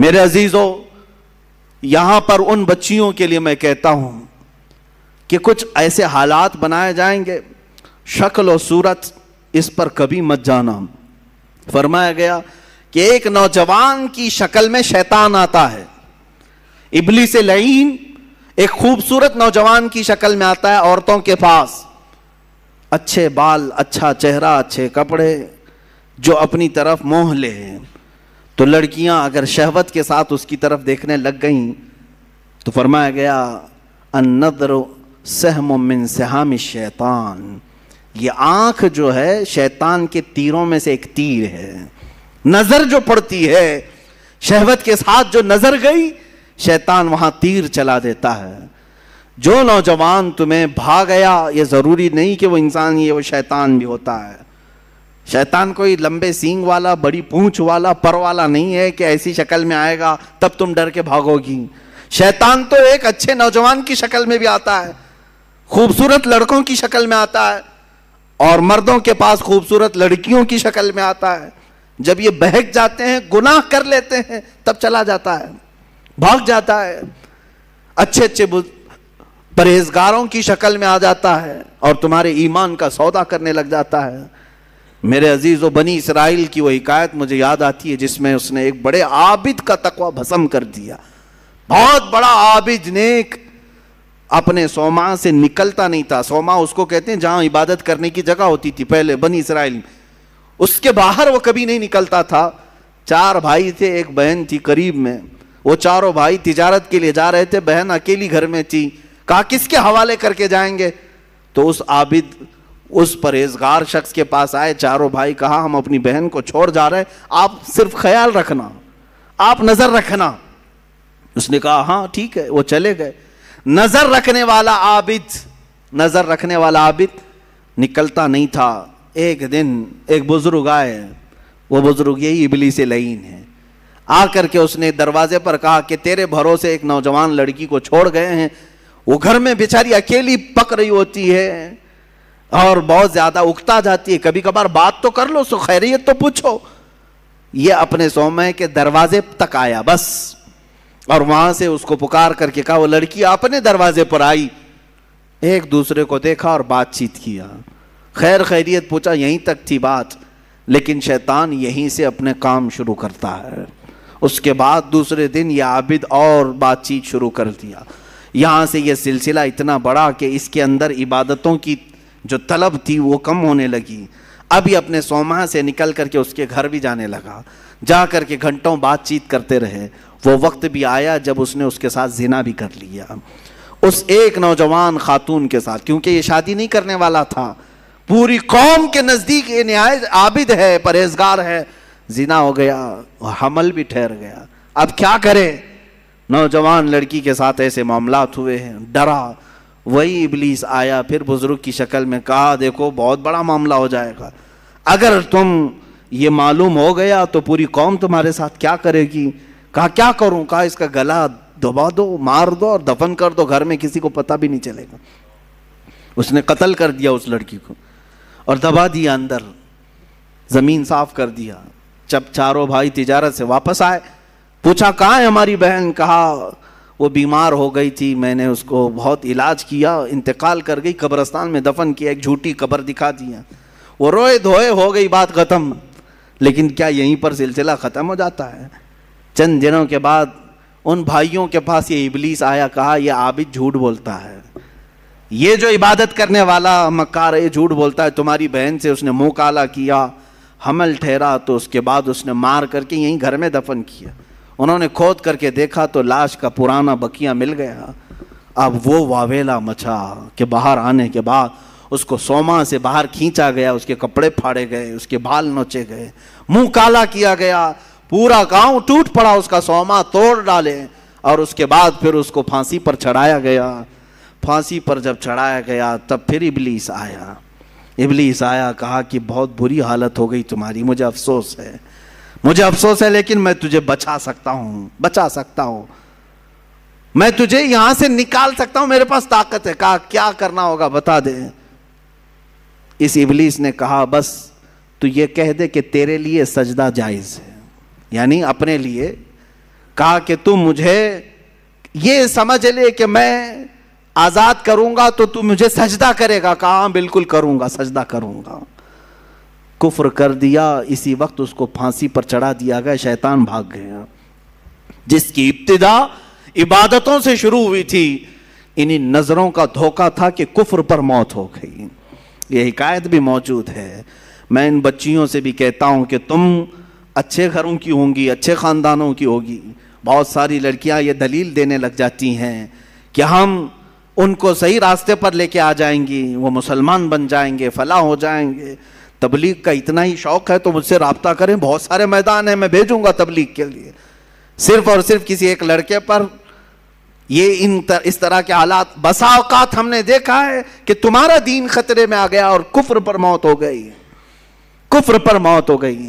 मेरे अजीजों यहां पर उन बच्चियों के लिए मैं कहता हूं कि कुछ ऐसे हालात बनाए जाएंगे शक्ल और सूरत इस पर कभी मत जाना फरमाया गया कि एक नौजवान की शक्ल में शैतान आता है इबली से लईन एक खूबसूरत नौजवान की शक्ल में आता है औरतों के पास अच्छे बाल अच्छा चेहरा अच्छे कपड़े जो अपनी तरफ मोह ले तो लड़कियां अगर शहवत के साथ उसकी तरफ देखने लग गईं तो फरमाया गया अनदर सहम मिन सहाम शैतान ये आंख जो है शैतान के तीरों में से एक तीर है नजर जो पड़ती है शहवत के साथ जो नजर गई शैतान वहां तीर चला देता है जो नौजवान तुम्हें भाग गया ये जरूरी नहीं कि वो इंसान ही है वो शैतान भी होता है शैतान कोई लंबे सींग वाला बड़ी पूंछ वाला पर वाला नहीं है कि ऐसी शक्ल में आएगा तब तुम डर के भागोगी शैतान तो एक अच्छे नौजवान की शक्ल में भी आता है खूबसूरत लड़कों की शक्ल में आता है और मर्दों के पास खूबसूरत लड़कियों की शक्ल में आता है जब ये बहक जाते हैं गुनाह कर लेते हैं तब चला जाता है भाग जाता है अच्छे अच्छे परहेजगारों की शक्ल में आ जाता है और तुम्हारे ईमान का सौदा करने लग जाता है मेरे अजीज़ व बनी इसराइल की वो हिकायत मुझे याद आती है जिसमें उसने एक बड़े आबिद का तकवा भस्म कर दिया बहुत बड़ा आबिद नेक अपने सोमा से निकलता नहीं था सोमा उसको कहते हैं जहां इबादत करने की जगह होती थी पहले बनी इसराइल उसके बाहर वो कभी नहीं निकलता था चार भाई थे एक बहन थी करीब में वो चारों भाई तिजारत के लिए जा रहे थे बहन अकेली घर में थी कहा किसके हवाले करके जाएंगे तो उस आबिद उस परहेजगार शख्स के पास आए चारों भाई कहा हम अपनी बहन को छोड़ जा रहे आप सिर्फ ख्याल रखना आप नज़र रखना उसने कहा हाँ ठीक है वो चले गए नज़र रखने वाला आबिद नज़र रखने वाला आबिद निकलता नहीं था एक दिन एक बुज़ुर्ग आए वो बुज़ुर्ग यही इबली से लईन है आकर के उसने दरवाजे पर कहा कि तेरे भरोसे एक नौजवान लड़की को छोड़ गए हैं वो घर में बेचारी अकेली पक रही होती है और बहुत ज्यादा उगता जाती है कभी कभार बात तो कर लो सो खैरियत तो पूछो ये अपने सोमय के दरवाजे तक आया बस और वहां से उसको पुकार करके कहा वो लड़की अपने दरवाजे पर आई एक दूसरे को देखा और बातचीत किया खैर खैरियत पूछा यहीं तक थी बात लेकिन शैतान यहीं से अपने काम शुरू करता है उसके बाद दूसरे दिन यह आबिद और बातचीत शुरू कर दिया यहां से यह सिलसिला इतना बड़ा कि इसके अंदर इबादतों की जो तलब थी वो कम होने लगी अभी अपने सोमा से निकल करके उसके घर भी जाने लगा जा करके घंटों बातचीत करते रहे वो वक्त भी आया जब उसने उसके साथ जिना भी कर लिया उस एक नौजवान खातून के साथ क्योंकि ये शादी नहीं करने वाला था पूरी कौम के नज़दीक ये न्याय आबिद है परहेजगार है जिना हो गया और हमल भी ठहर गया अब क्या करें नौजवान लड़की के साथ ऐसे मामला हुए हैं डरा वही इबलीस आया फिर बुज़ुर्ग की शक्ल में कहा देखो बहुत बड़ा मामला हो जाएगा अगर तुम ये मालूम हो गया तो पूरी कौम तुम्हारे साथ क्या करेगी कहा क्या करूं कहा इसका गला दबा दो मार दो और दफन कर दो घर में किसी को पता भी नहीं चलेगा उसने कत्ल कर दिया उस लड़की को और दबा दिया अंदर ज़मीन साफ कर दिया जब चारों भाई तिजारत से वापस आए पूछा कहा है हमारी बहन कहा वो बीमार हो गई थी मैंने उसको बहुत इलाज किया इंतकाल कर गई कब्रस्तान में दफन किया एक झूठी कब्र दिखा दिया वो रोए धोए हो गई बात ख़त्म लेकिन क्या यहीं पर सिलसिला ख़त्म हो जाता है चंद दिनों के बाद उन भाइयों के पास ये इबलीस आया कहा यह आबिद झूठ बोलता है ये जो इबादत करने वाला मक्का रे झूठ बोलता है तुम्हारी बहन से उसने मुँह काला किया हमल ठहरा तो उसके बाद उसने मार करके यहीं घर में दफन किया उन्होंने खोद करके देखा तो लाश का पुराना बकिया मिल गया अब वो वावेला मचा के बाहर आने के बाद उसको सोमा से बाहर खींचा गया उसके कपड़े फाड़े गए उसके बाल नोचे गए मुंह काला किया गया पूरा गांव टूट पड़ा उसका सोमा तोड़ डाले और उसके बाद फिर उसको फांसी पर चढ़ाया गया फांसी पर जब चढ़ाया गया तब फिर इबलीस आया इबलीस आया कहा कि बहुत बुरी हालत हो गई तुम्हारी मुझे अफसोस है मुझे अफसोस है लेकिन मैं तुझे बचा सकता हूं बचा सकता हूं मैं तुझे यहां से निकाल सकता हूं मेरे पास ताकत है कहा क्या करना होगा बता दे इस इबलीस ने कहा बस तू ये कह दे कि तेरे लिए सजदा जायज है यानी अपने लिए कहा कि तू मुझे ये समझ ले कि मैं आज़ाद करूंगा तो तू मुझे सजदा करेगा कहा हाँ, बिल्कुल करूंगा सजदा करूंगा कुफ्र कर दिया इसी वक्त उसको फांसी पर चढ़ा दिया गया शैतान भाग गया जिसकी इब्तदा इबादतों से शुरू हुई थी इन्हीं नज़रों का धोखा था कि कुफ्र पर मौत हो गई ये हिकायत भी मौजूद है मैं इन बच्चियों से भी कहता हूँ कि तुम अच्छे घरों की होंगी अच्छे ख़ानदानों की होगी बहुत सारी लड़कियाँ ये दलील देने लग जाती हैं कि हम उनको सही रास्ते पर लेके आ जाएंगी वो मुसलमान बन जाएंगे फला हो जाएंगे तबलीग का इतना ही शौक है तो मुझसे रबता करें बहुत सारे मैदान हैं मैं भेजूंगा तबलीग के लिए सिर्फ और सिर्फ किसी एक लड़के पर ये इन तर, इस तरह के हालात बसा हमने देखा है कि तुम्हारा दीन खतरे में आ गया और कुफ्र पर मौत हो गई कुफ्र पर मौत हो गई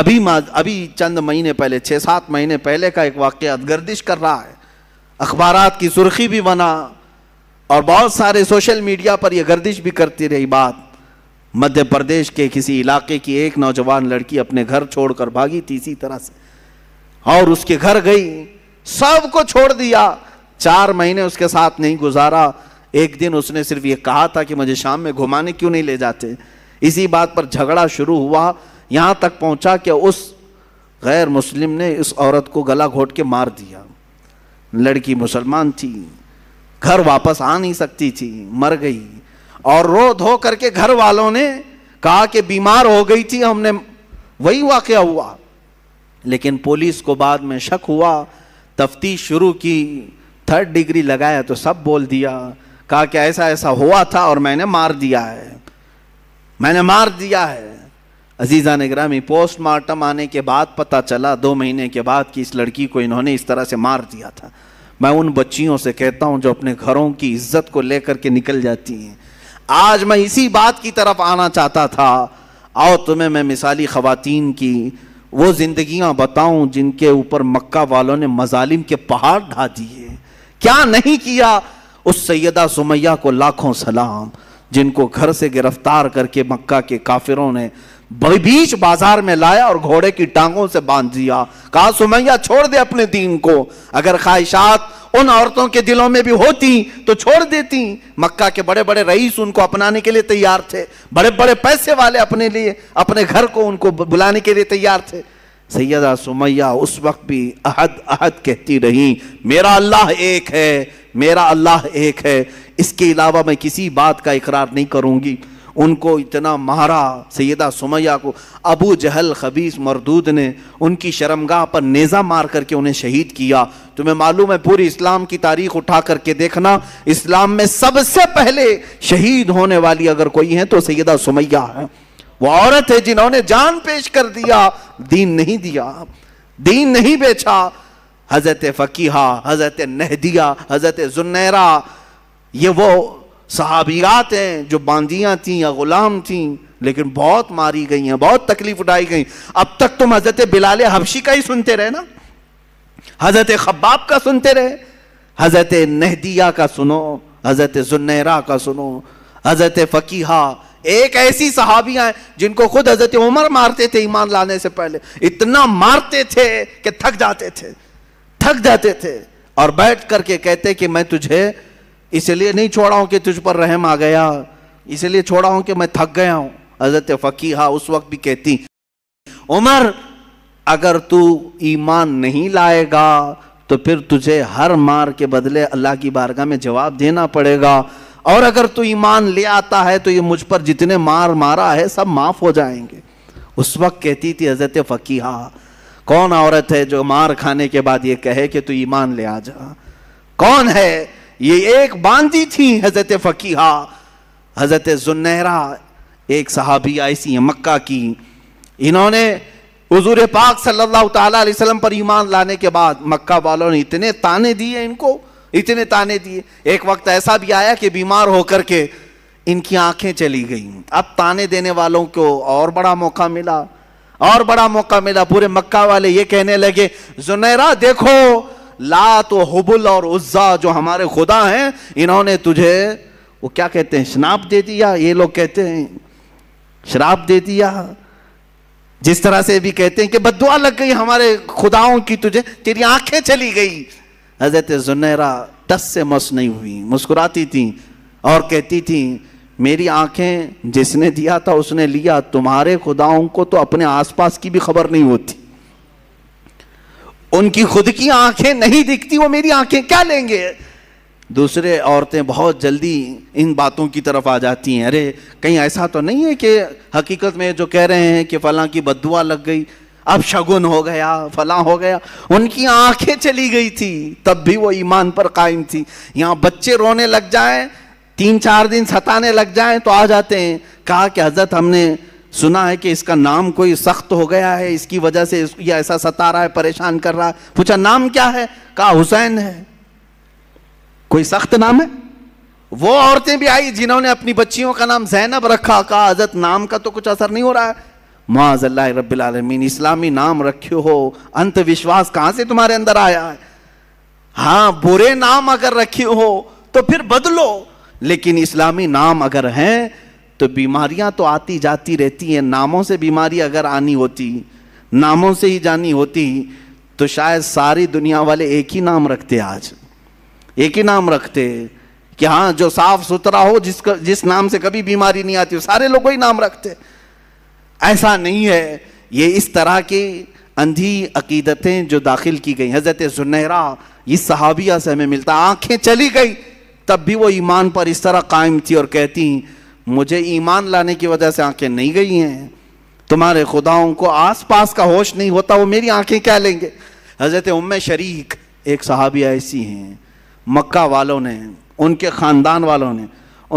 अभी अभी चंद महीने पहले छः सात महीने पहले का एक वाक़ गर्दिश कर रहा है अखबार की सुर्खी भी बना और बहुत सारे सोशल मीडिया पर यह गर्दिश भी करती रही बात मध्य प्रदेश के किसी इलाके की एक नौजवान लड़की अपने घर छोड़कर भागी थी इसी तरह से और उसके घर गई सब को छोड़ दिया चार महीने उसके साथ नहीं गुजारा एक दिन उसने सिर्फ ये कहा था कि मुझे शाम में घुमाने क्यों नहीं ले जाते इसी बात पर झगड़ा शुरू हुआ यहां तक पहुंचा कि उस गैर मुस्लिम ने इस औरत को गला घोट के मार दिया लड़की मुसलमान थी घर वापस आ नहीं सकती थी मर गई और रो धो करके घर वालों ने कहा कि बीमार हो गई थी हमने वही वाक़ हुआ लेकिन पुलिस को बाद में शक हुआ तफ्तीश शुरू की थर्ड डिग्री लगाया तो सब बोल दिया कहा कि ऐसा ऐसा हुआ था और मैंने मार दिया है मैंने मार दिया है अजीज़ा निगरामी पोस्टमार्टम आने के बाद पता चला दो महीने के बाद कि इस लड़की को इन्होंने इस तरह से मार दिया था मैं उन बच्चियों से कहता हूं जो अपने घरों की इज्जत को लेकर के निकल जाती हैं आज मैं इसी बात की तरफ आना चाहता था आओ तुम्हें मैं मिसाली खवतिन की वो जिंदगी बताऊं जिनके ऊपर मक्का वालों ने मजालिम के पहाड़ ढा दिए क्या नहीं किया उस सैदा सुमैया को लाखों सलाम जिनको घर से गिरफ्तार करके मक्का के काफिरों ने बीच बाजार में लाया और घोड़े की टांगों से बांध दिया कहा सुमैया छोड़ दे अपने दीन को अगर ख्वाहिशात उन औरतों के दिलों में भी होती तो छोड़ देती मक्का के बड़े बड़े रईस उनको अपनाने के लिए तैयार थे बड़े बड़े पैसे वाले अपने लिए अपने घर को उनको बुलाने के लिए तैयार थे सैदा सुमैया उस वक्त भी अहद अहद कहती रही मेरा अल्लाह एक है मेरा अल्लाह एक है इसके अलावा मैं किसी बात का इकरार नहीं करूंगी उनको इतना मारा सैदा सुमैया को अबू जहल खबीस मरदूद ने उनकी शर्मगाह पर नेज़ा मार करके उन्हें शहीद किया तुम्हें मालूम है पूरी इस्लाम की तारीख उठा करके देखना इस्लाम में सबसे पहले शहीद होने वाली अगर कोई है तो सैदा सुमैया है वो औरत है जिन्होंने जान पेश कर दिया दीन नहीं दिया दीन नहीं बेचा हज़रत फ़कीहा हज़रत नहदिया हज़रत जुन्नैरा ये वो सहाबियात हैं जो बांदियाँ थीं या ग़ुलाम थीं लेकिन बहुत मारी गई हैं बहुत तकलीफ उठाई गई अब तक तुम हज़रत बिलाल हबशी का ही सुनते रहे ना हज़रत खब्बाब का सुनते रहे हज़रत नहदिया का सुनो हज़रत जुन्नरा का सुनो हज़रत फ़कीहा एक ऐसी सहाबियाँ हैं जिनको खुद हज़रत उमर मारते थे ईमान लाने से पहले इतना मारते थे कि थक जाते थे थक जाते थे और बैठ करके कहते कि मैं तुझे इसलिए नहीं छोड़ा हूं कि तुझ पर रहम आ गया इसलिए छोड़ा हूं कि मैं थक गया हूं हजरत फ़कीहा उस वक्त भी कहती उमर अगर तू ईमान नहीं लाएगा तो फिर तुझे हर मार के बदले अल्लाह की बारगाह में जवाब देना पड़ेगा और अगर तू ईमान ले आता है तो ये मुझ पर जितने मार मारा है सब माफ़ हो जाएंगे उस वक्त कहती थी हजरत फ़कीहा कौन औरत है जो मार खाने के बाद ये कहे कि तू ईमान ले आ जा कौन है ये एक बांदी थी हजरत फ़कीहा हजरत जुन्नहरा एक सहाबी ऐसी है मक्का की इन्होंने हजूर पाक सल्लल्लाहु अलैहि वसल्लम पर ईमान लाने के बाद मक्का वालों ने इतने ताने दिए इनको इतने ताने दिए एक वक्त ऐसा भी आया कि बीमार होकर के इनकी आंखें चली गई अब ताने देने वालों को और बड़ा मौका मिला और बड़ा मौका मिला पूरे मक्का वाले ये कहने लगे जुनेरा देखो लात तो व हबुल और उज्जा जो हमारे खुदा हैं इन्होंने तुझे वो क्या कहते हैं शनाप दे दिया ये लोग कहते हैं शराब दे दिया जिस तरह से भी कहते हैं कि बदुआ लग गई हमारे खुदाओं की तुझे तेरी आंखें चली गई हजरत जुनैरा टस से मस नहीं हुई मुस्कुराती थी और कहती थी मेरी आंखें जिसने दिया था उसने लिया तुम्हारे खुदाओं को तो अपने आसपास की भी खबर नहीं होती उनकी खुद की आंखें नहीं दिखती वो मेरी आंखें क्या लेंगे दूसरे औरतें बहुत जल्दी इन बातों की तरफ आ जाती हैं अरे कहीं ऐसा तो नहीं है कि हकीकत में जो कह रहे हैं कि फला की बदुआ लग गई अब शगुन हो गया फला हो गया उनकी आंखें चली गई थी तब भी वो ईमान पर कायम थी यहाँ बच्चे रोने लग जाए तीन चार दिन सताने लग जाए तो आ जाते हैं कहा कि हजरत हमने सुना है कि इसका नाम कोई सख्त हो गया है इसकी वजह से यह ऐसा सता रहा है परेशान कर रहा है पूछा नाम क्या है कहा हुसैन है कोई सख्त नाम है वो औरतें भी आई जिन्होंने अपनी बच्चियों का नाम जैनब रखा कहा हजरत नाम का तो कुछ असर नहीं हो रहा है माजल्ला रबालमीन इस्लामी नाम रखे हो अंत विश्वास से तुम्हारे अंदर आया है हाँ बुरे नाम अगर रखे हो तो फिर बदलो लेकिन इस्लामी नाम अगर हैं तो बीमारियां तो आती जाती रहती हैं नामों से बीमारी अगर आनी होती नामों से ही जानी होती तो शायद सारी दुनिया वाले एक ही नाम रखते आज एक ही नाम रखते कि हाँ जो साफ सुथरा हो जिस जिस नाम से कभी बीमारी नहीं आती सारे लोग ही नाम रखते ऐसा नहीं है ये इस तरह की अंधी अकीदतें जो दाखिल की गई हजरत सुनहरा इस सहाबिया से हमें मिलता आंखें चली गई तब भी वो ईमान पर इस तरह कायम थी और कहती मुझे ईमान लाने की वजह से आंखें नहीं गई हैं तुम्हारे खुदाओं को आसपास का होश नहीं होता वो मेरी आंखें क्या लेंगे हजरत उम शरीक एक सहाबी ऐसी हैं मक्का वालों ने उनके ख़ानदान वालों ने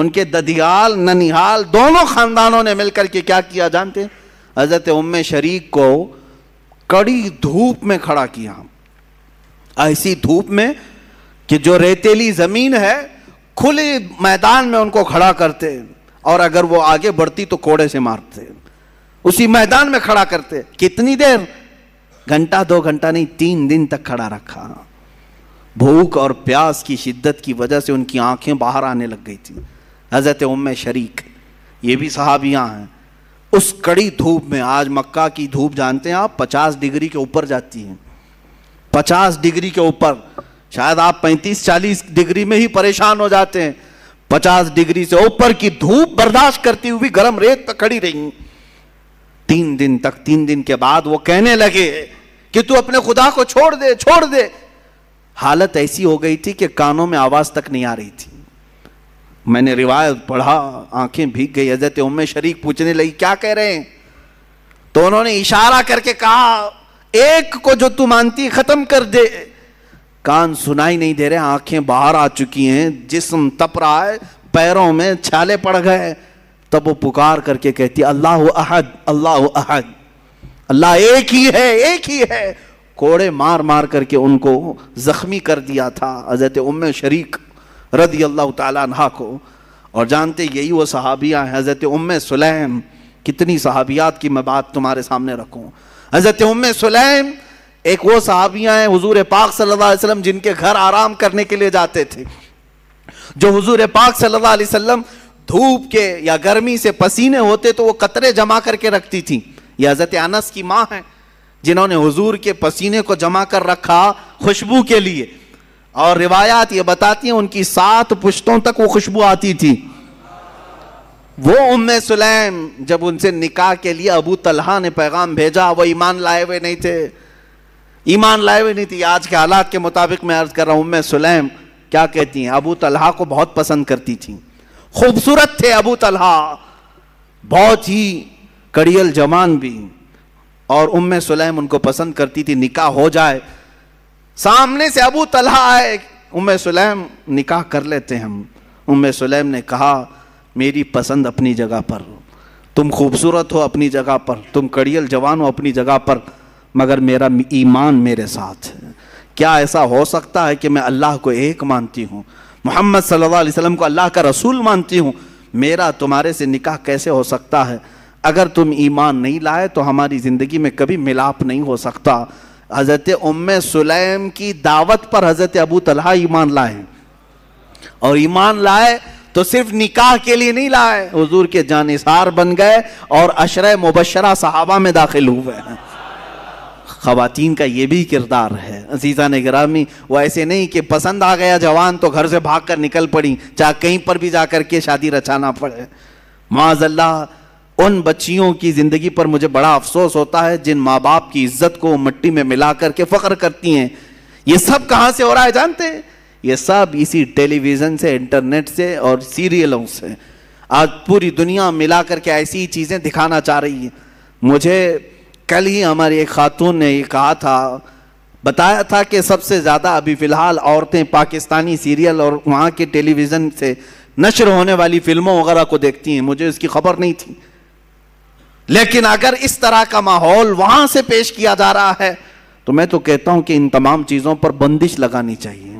उनके ददियाल ननिहाल दोनों ख़ानदानों ने मिलकर के क्या किया जानते हज़रत उम शरीक को कड़ी धूप में खड़ा किया ऐसी धूप में कि जो रेतीली ज़मीन है खुले मैदान में उनको खड़ा करते और अगर वो आगे बढ़ती तो कोड़े से मारते उसी मैदान में खड़ा करते कितनी देर घंटा दो घंटा नहीं तीन दिन तक खड़ा रखा भूख और प्यास की शिद्दत की वजह से उनकी आंखें बाहर आने लग गई थी हज़रत उम शरीक ये भी सहाबियाँ हैं उस कड़ी धूप में आज मक्का की धूप जानते हैं आप पचास डिग्री के ऊपर जाती हैं पचास डिग्री के ऊपर शायद आप पैंतीस चालीस डिग्री में ही परेशान हो जाते हैं पचास डिग्री से ऊपर की धूप बर्दाश्त करती हुई गर्म रेत पर खड़ी रही तीन दिन तक तीन दिन के बाद वो कहने लगे कि तू अपने खुदा को छोड़ दे छोड़ दे हालत ऐसी हो गई थी कि कानों में आवाज तक नहीं आ रही थी मैंने रिवायत पढ़ा आंखें भीग गई हजरत उम्मे शरीक पूछने लगी क्या कह रहे हैं तो उन्होंने इशारा करके कहा एक को जो तू मानती खत्म कर दे कान सुनाई नहीं दे रहे आंखें बाहर आ चुकी हैं जिसम तप रहा है पैरों में छाले पड़ गए तब वो पुकार करके कहती अल्लाह अहद अल्लाह अहद अल्लाह एक ही है एक ही है कोड़े मार मार करके उनको जख्मी कर दिया था हजरत उम शरीक रदी अल्लाह तहा को और जानते यही वो सहाबियाँ हैं हज़रत उम सुलैम कितनी सहाबियात की मैं बात तुम्हारे सामने रखूँ हज़रत उम सुलैम एक वो साहबियां हैं हुजूर पाक सल्लल्लाहु अलैहि वसल्लम जिनके घर आराम करने के लिए जाते थे जो हुजूर पाक सल्लल्लाहु अलैहि वसल्लम धूप के या गर्मी से पसीने होते तो वो कतरे जमा करके रखती थी यह हज़रत अनस की माँ है जिन्होंने हुजूर के पसीने को जमा कर रखा खुशबू के लिए और रिवायात ये बताती हैं उनकी सात पुश्तों तक वो खुशबू आती थी वो उम्म सुलैम जब उनसे निकाह के लिए अबू तलहा ने पैगाम भेजा वो ईमान लाए हुए नहीं थे ईमान लाए हुए नहीं थी आज के हालात के मुताबिक मैं अर्ज कर रहा हूँ मैं सुलेम क्या कहती हैं अबू तलहा को बहुत पसंद करती थी खूबसूरत थे अबू तलहा बहुत ही कड़ियल जवान भी और उम सुलेम उनको पसंद करती थी निकाह हो जाए सामने से अबू तलहा आए उम सुलेम निकाह कर लेते हम उम सुलेम ने कहा मेरी पसंद अपनी जगह पर तुम खूबसूरत हो अपनी जगह पर तुम कड़ियल जवान हो अपनी जगह पर मगर मेरा ईमान मेरे साथ है क्या ऐसा हो सकता है कि मैं अल्लाह को एक मानती हूँ मोहम्मद सल्लल्लाहु अलैहि वसल्लम को अल्लाह का रसूल मानती हूँ मेरा तुम्हारे से निकाह कैसे हो सकता है अगर तुम ईमान नहीं लाए तो हमारी ज़िंदगी में कभी मिलाप नहीं हो सकता हज़रत उम सुलेम की दावत पर हज़रत अबू तलहा ईमान लाए और ईमान लाए तो सिर्फ निकाह के लिए नहीं लाए हुजूर के जानिसार बन गए और अशर मुबशरा सहाबा में दाखिल हुए हैं ख़वातीन का ये भी किरदार है अजीज़ा ने ग्रामी वो ऐसे नहीं कि पसंद आ गया जवान तो घर से भाग कर निकल पड़ी चाहे कहीं पर भी जा कर के शादी रचाना पड़े माजल्ला उन बच्चियों की ज़िंदगी पर मुझे बड़ा अफसोस होता है जिन माँ बाप की इज्जत को मिट्टी में मिला करके फ़ख्र करती हैं ये सब कहाँ से हो रहा है जानते ये सब इसी टेलीविज़न से इंटरनेट से और सीरियलों से आज पूरी दुनिया मिला करके ऐसी चीज़ें दिखाना चाह रही है मुझे कल ही हमारी एक खातून ने ये कहा था बताया था कि सबसे ज़्यादा अभी फ़िलहाल औरतें पाकिस्तानी सीरियल और वहाँ के टेलीविज़न से नशर होने वाली फिल्मों वगैरह को देखती हैं मुझे इसकी खबर नहीं थी लेकिन अगर इस तरह का माहौल वहाँ से पेश किया जा रहा है तो मैं तो कहता हूँ कि इन तमाम चीज़ों पर बंदिश लगानी चाहिए